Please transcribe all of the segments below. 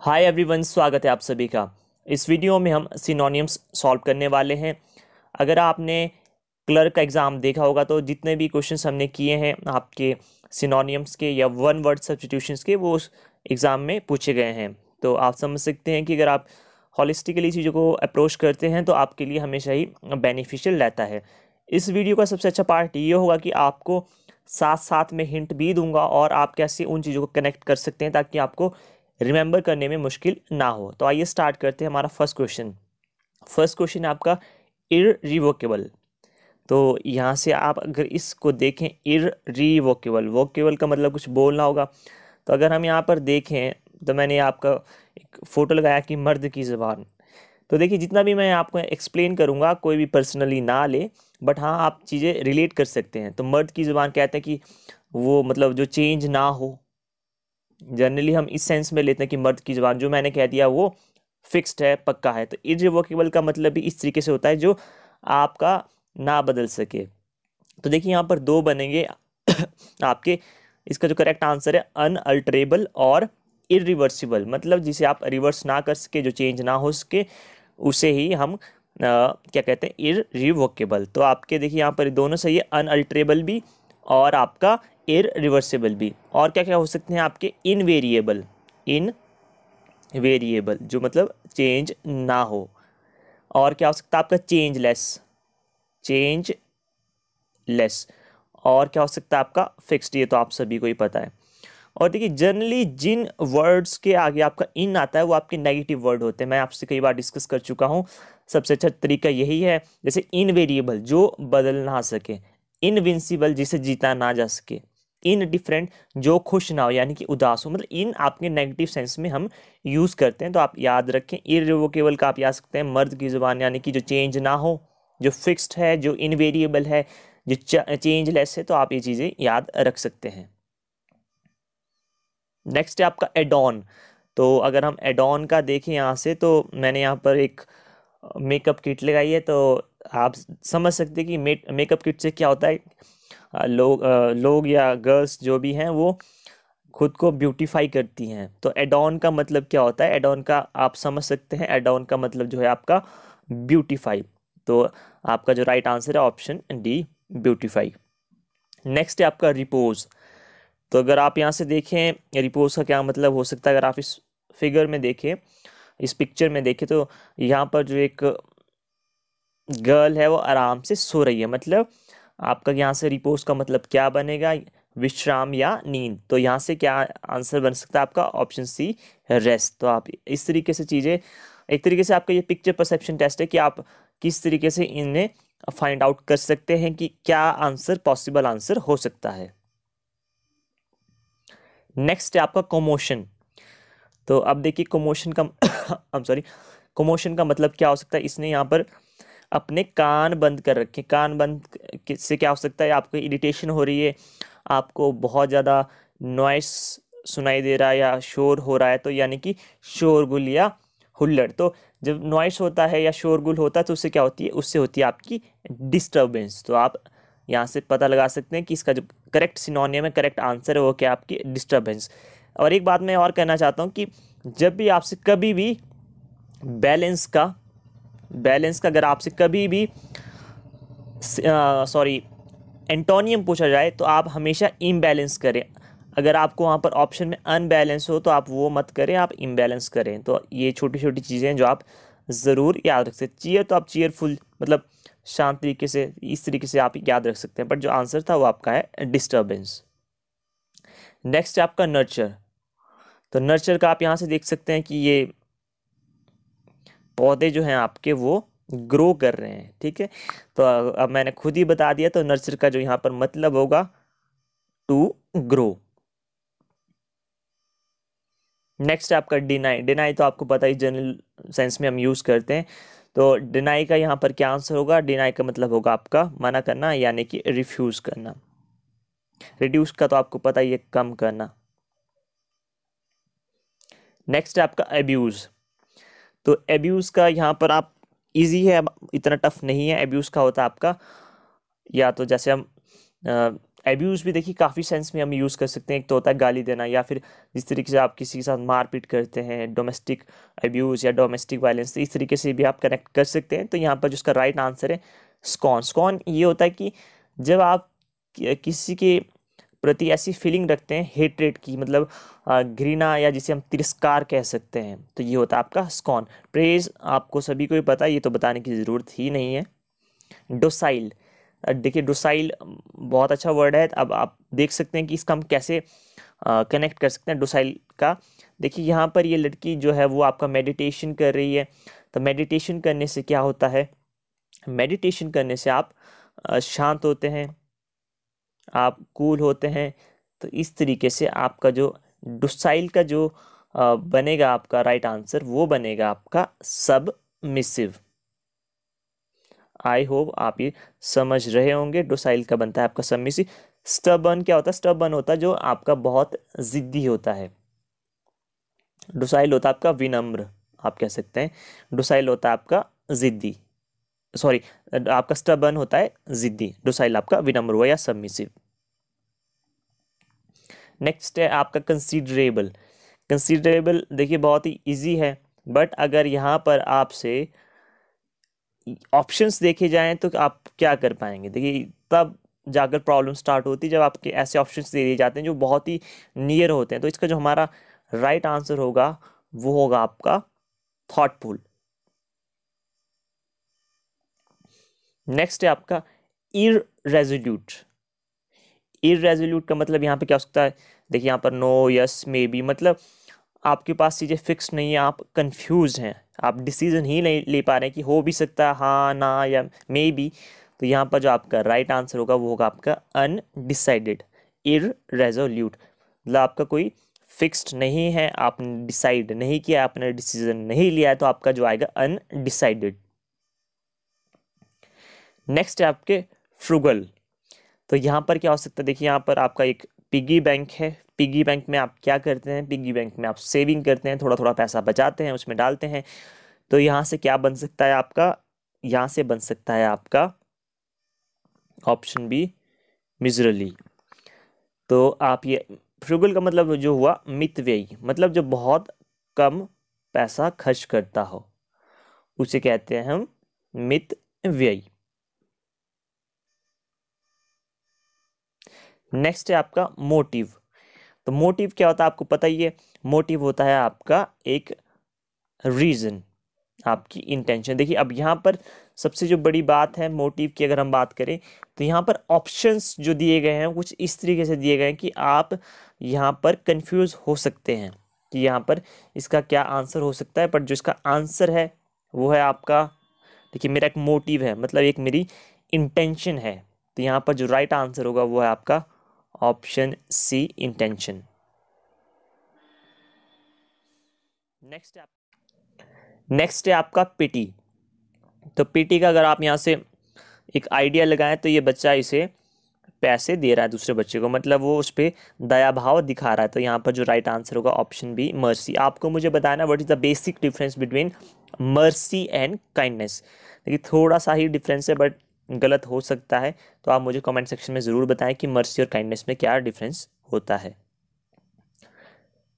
hi everyone स्वागत है आप सभी का इस वीडियो में हम सिनोनिम्स सॉल्व करने वाले हैं अगर आपने क्लर्क का एग्ज़ाम देखा होगा तो जितने भी क्वेश्चंस हमने किए हैं आपके सिनोनिम्स के या वन वर्ड सब्सटीट्यूशंस के वो एग्ज़ाम में पूछे गए हैं तो आप समझ सकते हैं कि अगर आप हॉलिस्टिकली चीज़ों को अप्रोच करते हैं तो आपके लिए हमेशा ही बेनिफिशियल रहता है इस वीडियो का सबसे अच्छा पार्ट ये होगा कि आपको साथ साथ में हिंट भी दूंगा और आप कैसे उन चीज़ों को कनेक्ट कर सकते हैं ताकि आपको रिमेंबर करने में मुश्किल ना हो तो आइए स्टार्ट करते हैं हमारा फर्स्ट क्वेश्चन फर्स्ट क्वेश्चन आपका इरिवोकेबल तो यहाँ से आप अगर इसको देखें इरिवोकेबल वोकेबल का मतलब कुछ बोलना होगा तो अगर हम यहाँ पर देखें तो मैंने आपका एक फ़ोटो लगाया कि मर्द की ज़बान तो देखिए जितना भी मैं आपको एक्सप्लेन करूँगा कोई भी पर्सनली ना ले बट हाँ आप चीज़ें रिलेट कर सकते हैं तो मर्द की ज़बान कहते हैं कि वो मतलब जो चेंज ना हो जनरली हम इस सेंस में लेते हैं कि मर्द की जबान जो मैंने कह दिया वो फिक्स्ड है पक्का है तो इरिवोकेबल का मतलब भी इस तरीके से होता है जो आपका ना बदल सके तो देखिए यहाँ पर दो बनेंगे आपके इसका जो करेक्ट आंसर है अनअल्टरेबल और इरिवर्सिबल मतलब जिसे आप रिवर्स ना कर सके जो चेंज ना हो सके उसे ही हम आ, क्या कहते हैं इरिवोकेबल तो आपके देखिए यहाँ पर दोनों सही है अनअल्टरेबल भी और आपका इर रिवर्सिबल भी और क्या क्या हो सकते हैं आपके इन वेरिएबल इन वेरिएबल जो मतलब चेंज ना हो और क्या हो सकता है आपका चेंज लेस चेंज लेस और क्या हो सकता है आपका फिक्स्ड ये तो आप सभी को ही पता है और देखिए जनरली जिन वर्ड्स के आगे आपका इन आता है वो आपके नेगेटिव वर्ड होते हैं मैं आपसे कई बार डिस्कस कर चुका हूँ सबसे अच्छा तरीका यही है जैसे इन वेरिएबल जो बदल ना सके इनविंसिबल जिसे जीता ना जा सके इन डिफरेंट जो खुश ना हो यानी कि उदास हो मतलब इन आपके नेगेटिव सेंस में हम यूज़ करते हैं तो आप याद रखें रिवोकेबल का आप याद सकते हैं मर्द की ज़ुबान यानी कि जो चेंज ना हो जो फिक्स्ड है जो इनवेरिएबल है जो चेंज लेस है तो आप ये चीज़ें याद रख सकते हैं नेक्स्ट है आपका एडॉन तो अगर हम एडॉन का देखें यहाँ से तो मैंने यहाँ पर एक मेकअप किट लगाई है तो आप समझ सकते हैं कि मेकअप किट से क्या होता है लोग लोग या गर्ल्स जो भी हैं वो खुद को ब्यूटीफाई करती हैं तो एडॉन का मतलब क्या होता है एडॉन का आप समझ सकते हैं एडॉन का मतलब जो है आपका ब्यूटीफाई तो आपका जो राइट आंसर है ऑप्शन डी ब्यूटीफाई नेक्स्ट है आपका रिपोज तो अगर आप यहाँ से देखें रिपोज का क्या मतलब हो सकता है अगर आप इस फिगर में देखें इस पिक्चर में देखें तो यहाँ पर जो एक गर्ल है वो आराम से सो रही है मतलब आपका यहाँ से रिपोर्ट का मतलब क्या बनेगा विश्राम या नींद तो यहाँ से क्या आंसर बन सकता है आपका ऑप्शन सी रेस्ट तो आप इस तरीके से चीज़ें एक तरीके से आपका ये पिक्चर परसेप्शन टेस्ट है कि आप किस तरीके से इन्हें फाइंड आउट कर सकते हैं कि क्या आंसर पॉसिबल आंसर हो सकता है नेक्स्ट है आपका कोमोशन तो अब देखिए कोमोशन का आई एम सॉरी कोमोशन का मतलब क्या हो सकता है इसने यहाँ पर अपने कान बंद कर रखें कान बंद से क्या हो सकता है आपको इरिटेशन हो रही है आपको बहुत ज़्यादा नॉइस सुनाई दे रहा है या शोर हो रहा है तो यानी कि शोरगुल या हुल्लड़ तो जब नॉइस होता है या शोरगुल होता है तो उससे क्या होती है उससे होती है आपकी डिस्टर्बेंस तो आप यहाँ से पता लगा सकते हैं कि इसका जो करेक्ट सिनोनियम है करेक्ट आंसर है वो क्या आपकी डिस्टर्बेंस और एक बात मैं और कहना चाहता हूँ कि जब भी आपसे कभी भी बैलेंस का बैलेंस का अगर आपसे कभी भी सॉरी एंटोनियम पूछा जाए तो आप हमेशा इम्बैलेंस करें अगर आपको वहाँ पर ऑप्शन में अनबैलेंस हो तो आप वो मत करें आप इम्बैलेंस करें तो ये छोटी छोटी चीज़ें जो आप ज़रूर याद रख सकते चीयर तो आप चीयरफुल मतलब शांत तरीके से इस तरीके से आप याद रख सकते हैं बट जो आंसर था वो आपका है डिस्टर्बेंस नेक्स्ट है आपका नर्चर तो नर्चर का आप यहाँ से देख सकते हैं कि ये पौधे जो हैं आपके वो ग्रो कर रहे हैं ठीक है तो अब मैंने खुद ही बता दिया तो नर्सर का जो यहाँ पर मतलब होगा टू ग्रो नेक्स्ट आपका डिनाई डिनाई तो आपको पता ही जनरल सेंस में हम यूज़ करते हैं तो डिनाई का यहाँ पर क्या आंसर होगा डिनाई का मतलब होगा आपका मना करना यानी कि रिफ्यूज़ करना रिड्यूस का तो आपको पता ही है कम करना नेक्स्ट आपका एब्यूज़ तो एब्यूज़ का यहाँ पर आप इजी है इतना टफ नहीं है एब्यूज़ का होता है आपका या तो जैसे हम एब्यूज़ भी देखिए काफ़ी सेंस में हम यूज़ कर सकते हैं एक तो होता है गाली देना या फिर जिस तरीके से आप किसी के साथ मारपीट करते हैं डोमेस्टिक एब्यूज़ या डोमेस्टिक तो वायलेंस इस तरीके से भी आप कनेक्ट कर सकते हैं तो यहाँ पर जिसका राइट आंसर है स्कॉन स्कॉन ये होता है कि जब आप किसी के प्रति ऐसी फीलिंग रखते हैं हेटरेट की मतलब घृणा या जिसे हम तिरस्कार कह सकते हैं तो ये होता है आपका स्कॉन प्रेज आपको सभी को ही पता ये तो बताने की ज़रूरत ही नहीं है डोसाइल देखिए डोसाइल बहुत अच्छा वर्ड है अब आप देख सकते हैं कि इसका हम कैसे कनेक्ट कर सकते हैं डोसाइल का देखिए यहाँ पर ये लड़की जो है वो आपका मेडिटेशन कर रही है तो मेडिटेशन करने से क्या होता है मेडिटेशन करने से आप शांत होते हैं आप कूल होते हैं तो इस तरीके से आपका जो डुसाइल का जो बनेगा आपका राइट आंसर वो बनेगा आपका सब मिसिव आई होप आप ये समझ रहे होंगे डोसाइल का बनता है आपका सबमिसिव स्टबन क्या होता है स्टबन होता है जो आपका बहुत ज़िद्दी होता है डोसाइल होता है आपका विनम्र आप कह सकते हैं डोसाइल होता है आपका ज़िद्दी सॉरी आपका स्टबन होता है ज़िद्दी डोसाइल आपका विनम्र हुआ या सबमिसिव नेक्स्ट है आपका कंसिडरेबल कंसिडरेबल देखिए बहुत ही इजी है बट अगर यहाँ पर आपसे ऑप्शंस देखे जाएं तो आप क्या कर पाएंगे देखिए तब जाकर प्रॉब्लम स्टार्ट होती है जब आपके ऐसे ऑप्शंस दे दिए जाते हैं जो बहुत ही नियर होते हैं तो इसका जो हमारा राइट right आंसर होगा वो होगा आपका थॉटफुल नेक्स्ट है आपका इर रेजोल्यूट इर रेजोल्यूट का मतलब यहाँ पे क्या हो सकता है देखिए यहाँ पर नो यस मे बी मतलब आपके पास चीज़ें फिक्स नहीं है आप कंफ्यूज हैं आप डिसीजन ही नहीं ले पा रहे हैं कि हो भी सकता है हाँ ना या मे बी तो यहाँ पर जो आपका राइट right आंसर होगा वो होगा आपका अनडिसाइडेड इर रेजोल्यूट मतलब आपका कोई फिक्स्ड नहीं है आपने डिसाइड नहीं किया आपने डिसीजन नहीं लिया है तो आपका जो आएगा अनडिसाइडेड नेक्स्ट है आपके फ्रूगल तो यहाँ पर क्या हो सकता है देखिए यहाँ पर आपका एक पिगी बैंक है पिगी बैंक में आप क्या करते हैं पिगी बैंक में आप सेविंग करते हैं थोड़ा थोड़ा पैसा बचाते हैं उसमें डालते हैं तो यहाँ से क्या बन सकता है आपका यहाँ से बन सकता है आपका ऑप्शन बी मिजरली तो आप ये फ्रूगल का मतलब जो हुआ मितव्ययी मतलब जो बहुत कम पैसा खर्च करता हो उसे कहते हैं हम मित व्ययी नेक्स्ट है आपका मोटिव तो मोटिव क्या होता है आपको पता ही है मोटिव होता है आपका एक रीज़न आपकी इंटेंशन देखिए अब यहाँ पर सबसे जो बड़ी बात है मोटिव की अगर हम बात करें तो यहाँ पर ऑप्शंस जो दिए गए हैं कुछ इस तरीके से दिए गए हैं कि आप यहाँ पर कंफ्यूज हो सकते हैं कि यहाँ पर इसका क्या आंसर हो सकता है पर जो इसका आंसर है वो है आपका देखिए मेरा एक मोटिव है मतलब एक मेरी इंटेंशन है तो यहाँ पर जो राइट आंसर होगा वो है आपका option C intention next next है आपका पीटी तो पीटी का अगर आप यहाँ से एक आइडिया लगाएं तो ये बच्चा इसे पैसे दे रहा है दूसरे बच्चे को मतलब वो उस पर दया भाव दिखा रहा है तो यहाँ पर जो राइट आंसर होगा ऑप्शन बी मर्सी आपको मुझे बताना what is the basic difference between mercy and kindness देखिए थोड़ा सा ही डिफरेंस है बट गलत हो सकता है तो आप मुझे कमेंट सेक्शन में ज़रूर बताएं कि मर्सी और काइंडनेस में क्या डिफरेंस होता है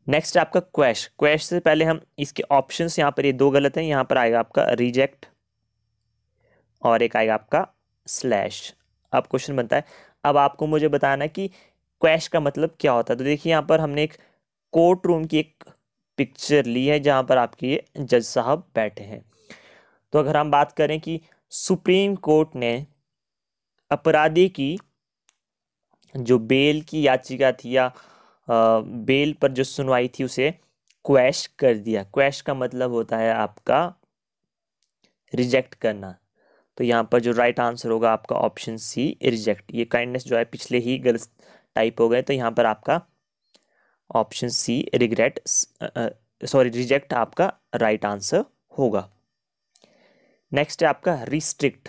नेक्स्ट आपका क्वैश क्वैश से पहले हम इसके ऑप्शन यहाँ पर ये दो गलत हैं यहाँ पर आएगा आपका रिजेक्ट और एक आएगा आपका स्लैश अब क्वेश्चन बनता है अब आपको मुझे बताना कि क्वैश का मतलब क्या होता है तो देखिए यहाँ पर हमने एक कोर्ट रूम की एक पिक्चर ली है जहाँ पर आपके ये जज साहब बैठे हैं तो अगर हम बात करें कि सुप्रीम कोर्ट ने अपराधी की जो बेल की याचिका थी या बेल पर जो सुनवाई थी उसे क्वैश कर दिया क्वैश का मतलब होता है आपका रिजेक्ट करना तो यहाँ पर जो राइट आंसर होगा आपका ऑप्शन सी रिजेक्ट ये काइंडनेस जो है पिछले ही गलत टाइप हो गए तो यहाँ पर आपका option C regret sorry reject आपका राइट right आंसर होगा नेक्स्ट है आपका रिस्ट्रिक्ट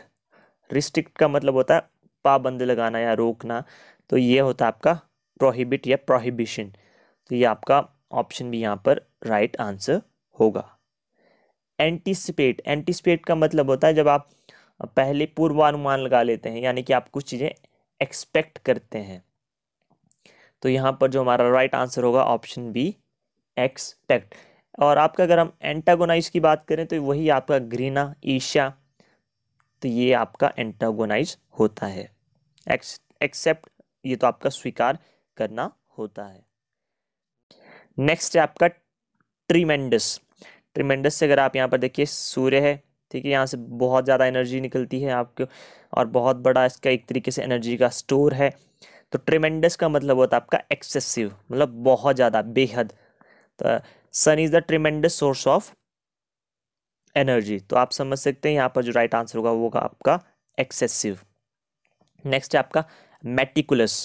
रिस्ट्रिक्ट का मतलब होता है पाबंद लगाना या रोकना तो ये होता है आपका प्रोहिबिट या प्रोहिबिशन तो ये आपका ऑप्शन भी यहाँ पर राइट right आंसर होगा एंटिसिपेट एंटिसिपेट का मतलब होता है जब आप पहले पूर्वानुमान लगा लेते हैं यानी कि आप कुछ चीज़ें एक्सपेक्ट करते हैं तो यहाँ पर जो हमारा राइट right आंसर होगा ऑप्शन बी एक्सपेक्ट और आपका अगर हम एंटागोनाइज की बात करें तो वही आपका ग्रीना ईशा तो ये आपका एंटागोनाइज होता है एक्सेप्ट ये तो आपका स्वीकार करना होता है नेक्स्ट है आपका ट्रीमेंडस ट्रीमेंडस से अगर आप यहाँ पर देखिए सूर्य है ठीक है यहाँ से बहुत ज़्यादा एनर्जी निकलती है आपको और बहुत बड़ा इसका एक तरीके से एनर्जी का स्टोर है तो ट्रिमेंडस का मतलब होता है आपका एक्सेसिव मतलब बहुत ज़्यादा बेहद the sun is the tremendous source of energy तो आप समझ सकते हैं यहाँ पर जो राइट आंसर होगा वो होगा आपका एक्सेसिव नेक्स्ट है आपका मेटिकुलस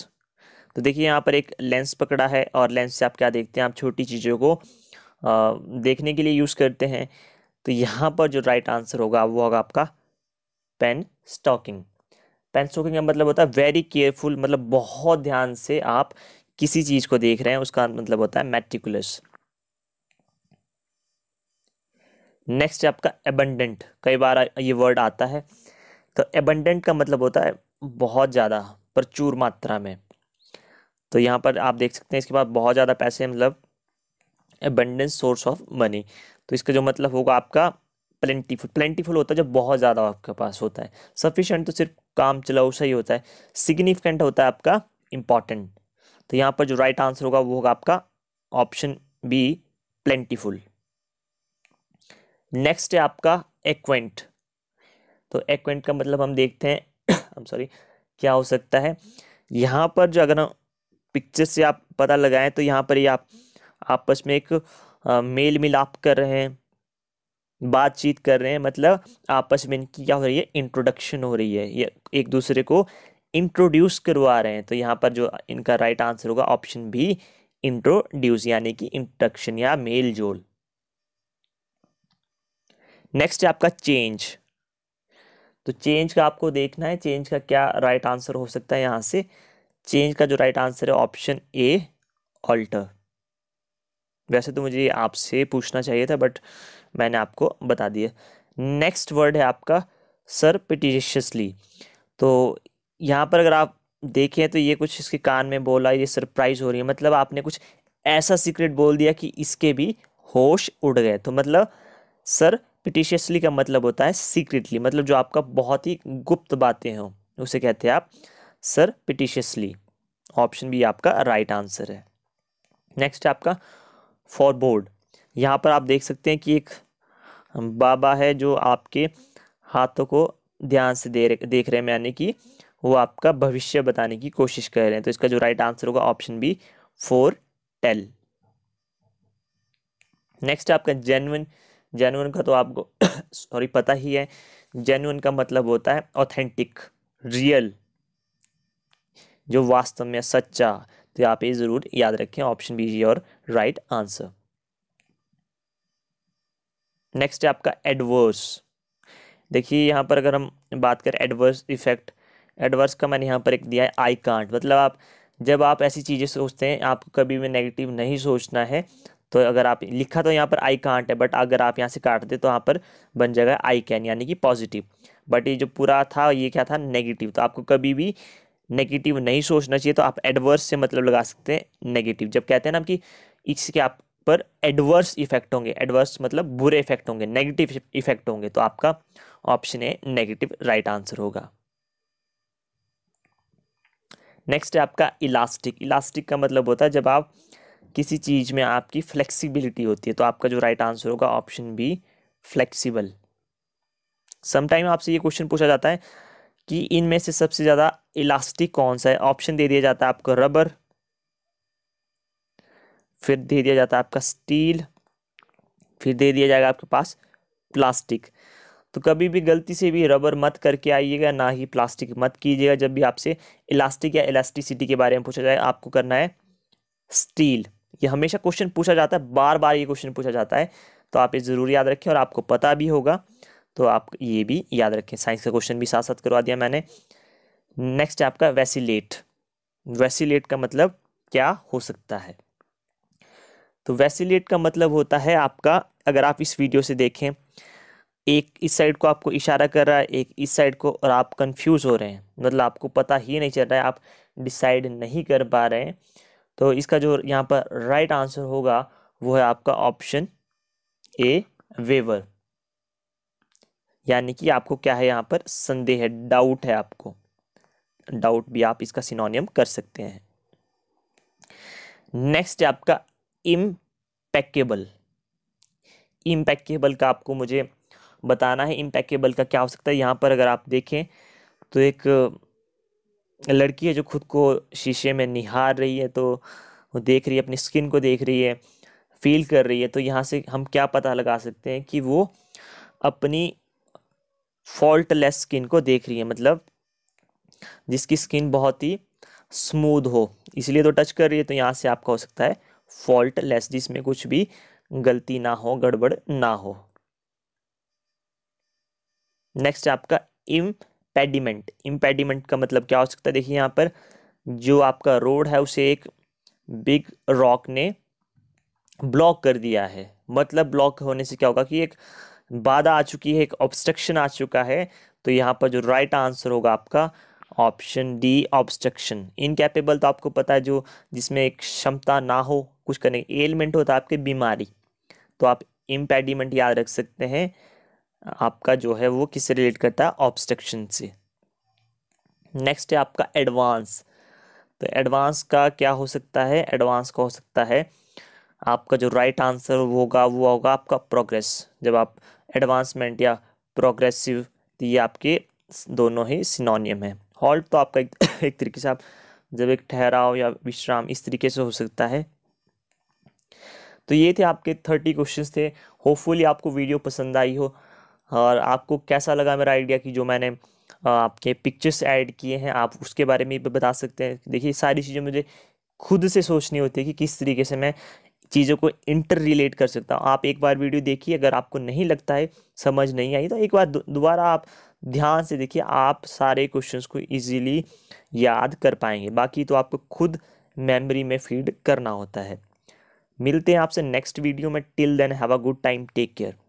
तो देखिए यहाँ पर एक लेंस पकड़ा है और लेंस से आप क्या देखते हैं आप छोटी चीज़ों को आ, देखने के लिए यूज़ करते हैं तो यहाँ पर जो राइट आंसर होगा वो होगा आपका पेन स्टॉकिंग पेन स्टॉकिंग का मतलब होता है वेरी केयरफुल मतलब बहुत ध्यान से आप किसी चीज़ को देख रहे हैं उसका मतलब होता है मेटिकुलस नेक्स्ट है आपका एबंडेंट कई बार ये वर्ड आता है तो एबंडेंट का मतलब होता है बहुत ज़्यादा प्रचुर मात्रा में तो यहाँ पर आप देख सकते हैं इसके बाद बहुत ज़्यादा पैसे मतलब एबंडेंस सोर्स ऑफ मनी तो इसका जो मतलब होगा आपका प्लेंटीफुल प्लेंटीफुल होता है जब बहुत ज़्यादा आपके पास होता है सफिशेंट तो सिर्फ काम चलाओ सही होता है सिग्निफिकेंट होता है आपका इम्पॉर्टेंट तो यहाँ पर जो राइट right आंसर होगा वो होगा आपका ऑप्शन बी प्लेंटीफुल नेक्स्ट है आपका एक्वेंट तो एक्वेंट का मतलब हम देखते हैं हम सॉरी क्या हो सकता है यहाँ पर जो अगर पिक्चर से आप पता लगाएं तो यहाँ पर ये यह आप आपस में एक मेल मिलाप कर रहे हैं बातचीत कर रहे हैं मतलब आपस में इनकी क्या हो रही है इंट्रोडक्शन हो रही है ये एक दूसरे को इंट्रोड्यूस करवा रहे हैं तो यहाँ पर जो इनका राइट आंसर होगा ऑप्शन भी इंट्रोड्यूस यानी कि इंट्रोडक्शन या मेल जोल नेक्स्ट है आपका चेंज तो चेंज का आपको देखना है चेंज का क्या राइट right आंसर हो सकता है यहाँ से चेंज का जो राइट right आंसर है ऑप्शन ए ऑल्टर वैसे तो मुझे आपसे पूछना चाहिए था बट मैंने आपको बता दिया नेक्स्ट वर्ड है आपका सर पिटिशियसली तो यहाँ पर अगर आप देखें तो ये कुछ इसके कान में बोला ये सरप्राइज हो रही है मतलब आपने कुछ ऐसा सीक्रेट बोल दिया कि इसके भी होश उड़ गए तो मतलब सर पिटिशियसली का मतलब होता है सीक्रेटली मतलब जो आपका बहुत ही गुप्त बातें हों उसे कहते हैं आप सर पिटिशियसली ऑप्शन बी आपका राइट right आंसर है नेक्स्ट आपका फॉर बोर्ड यहाँ पर आप देख सकते हैं कि एक बाबा है जो आपके हाथों को ध्यान से दे रहे देख रहे हैं यानी कि वो आपका भविष्य बताने की कोशिश कर रहे हैं तो इसका जो राइट आंसर होगा option B foretell next आपका जेनविन जेनुअन का तो आपको सॉरी पता ही है जेनुअन का मतलब होता है ऑथेंटिक रियल जो वास्तव में सच्चा तो आप ये ज़रूर याद रखें option B your right answer next है आपका एडवर्स देखिए यहाँ पर अगर हम बात करें एडवर्स इफेक्ट एडवर्स का मैंने यहाँ पर एक दिया है आई कांट मतलब आप जब आप ऐसी चीज़ें सोचते हैं आपको कभी भी नेगेटिव नहीं सोचना है तो अगर आप लिखा तो यहाँ पर आई कांट है बट अगर आप यहाँ से काट दे तो यहाँ पर बन जाएगा आई कैन यानी कि पॉजिटिव बट ये जो पूरा था ये क्या था नेगेटिव तो आपको कभी भी नेगेटिव नहीं सोचना चाहिए तो आप एडवर्स से मतलब लगा सकते हैं नेगेटिव जब कहते हैं ना कि इसके आप पर एडवर्स इफेक्ट होंगे एडवर्स मतलब बुरे इफेक्ट होंगे नेगेटिव इफेक्ट होंगे तो आपका option A negative right answer होगा नेक्स्ट है आपका इलास्टिक इलास्टिक का मतलब होता है जब आप किसी चीज़ में आपकी फ्लेक्सिबिलिटी होती है तो आपका जो राइट आंसर होगा ऑप्शन बी फ्लेक्सिबल समटाइम आपसे ये क्वेश्चन पूछा जाता है कि इनमें से सबसे ज़्यादा इलास्टिक कौन सा है ऑप्शन दे दिया जाता है आपको रबर फिर दे दिया जाता है आपका स्टील फिर दे दिया जाएगा आपके पास प्लास्टिक तो कभी भी गलती से भी रबर मत करके आइएगा ना ही प्लास्टिक मत कीजिएगा जब भी आपसे इलास्टिक या इलास्टिसिटी के बारे में पूछा जाए आपको करना है स्टील ये हमेशा क्वेश्चन पूछा जाता है बार बार ये क्वेश्चन पूछा जाता है तो आप ये ज़रूर याद रखें और आपको पता भी होगा तो आप ये भी याद रखें साइंस का क्वेश्चन भी साथ साथ करवा दिया मैंने नेक्स्ट है आपका वैसीलेट वैसीलेट का मतलब क्या हो सकता है तो वैसीलेट का मतलब होता है आपका अगर आप इस वीडियो से देखें एक इस साइड को आपको इशारा कर रहा है एक इस साइड को और आप कंफ्यूज हो रहे हैं मतलब आपको पता ही नहीं चल रहा है आप डिसाइड नहीं कर पा रहे हैं तो इसका जो यहाँ पर राइट आंसर होगा वो है आपका ऑप्शन ए वेवर यानी कि आपको क्या है यहाँ पर संदेह है डाउट है आपको डाउट भी आप इसका सिनोनियम कर सकते हैं नेक्स्ट है आपका इम्पैकेबल इम्पैकेबल का आपको मुझे बताना है इम्पैकेबल का क्या हो सकता है यहाँ पर अगर आप देखें तो एक लड़की है जो खुद को शीशे में निहार रही है तो वो देख रही है अपनी स्किन को देख रही है फील कर रही है तो यहाँ से हम क्या पता लगा सकते हैं कि वो अपनी फॉल्टलेस स्किन को देख रही है मतलब जिसकी स्किन बहुत ही स्मूद हो इसलिए तो टच कर रही है तो यहाँ से आपका हो सकता है फॉल्ट लेस जिसमें कुछ भी गलती ना हो गड़बड़ ना हो नेक्स्ट आपका इम इम्पेडिमेंट इम्पेडिमेंट का मतलब क्या हो सकता है देखिए यहाँ पर जो आपका रोड है उसे एक बिग रॉक ने ब्लॉक कर दिया है मतलब ब्लॉक होने से क्या होगा कि एक बाधा आ चुकी है एक ऑब्स्ट्रक्शन आ चुका है तो यहाँ पर जो राइट right आंसर होगा आपका ऑप्शन डी ऑब्स्ट्रक्शन इनकैपेबल तो आपको पता है जो जिसमें एक क्षमता ना हो कुछ करने एलिमेंट होता है आपके बीमारी तो आप इम्पेडिमेंट याद रख सकते हैं आपका जो है वो किससे रिलेट करता है ऑब्स्ट्रक्शन से नेक्स्ट है आपका एडवांस तो एडवांस का क्या हो सकता है एडवांस का हो सकता है आपका जो राइट आंसर होगा वो होगा आपका प्रोग्रेस जब आप एडवांसमेंट या प्रोग्रेसिव तो ये आपके दोनों ही सिनोनियम है हॉल्ट तो आपका एक, एक तरीके से आप जब एक ठहराव या विश्राम इस तरीके से हो सकता है तो ये थे आपके थर्टी क्वेश्चंस थे होपफुली आपको वीडियो पसंद आई हो और आपको कैसा लगा मेरा आइडिया कि जो मैंने आपके पिक्चर्स ऐड किए हैं आप उसके बारे में भी बता सकते हैं देखिए सारी चीज़ें मुझे खुद से सोचनी होती है कि किस तरीके से मैं चीज़ों को इंटर रिलेट कर सकता हूँ आप एक बार वीडियो देखिए अगर आपको नहीं लगता है समझ नहीं आई तो एक बार दोबारा आप ध्यान से देखिए आप सारे क्वेश्चंस को इजीली याद कर पाएंगे बाकी तो आपको खुद मेमोरी में फीड करना होता है मिलते हैं आपसे नेक्स्ट वीडियो में till then have a good time take care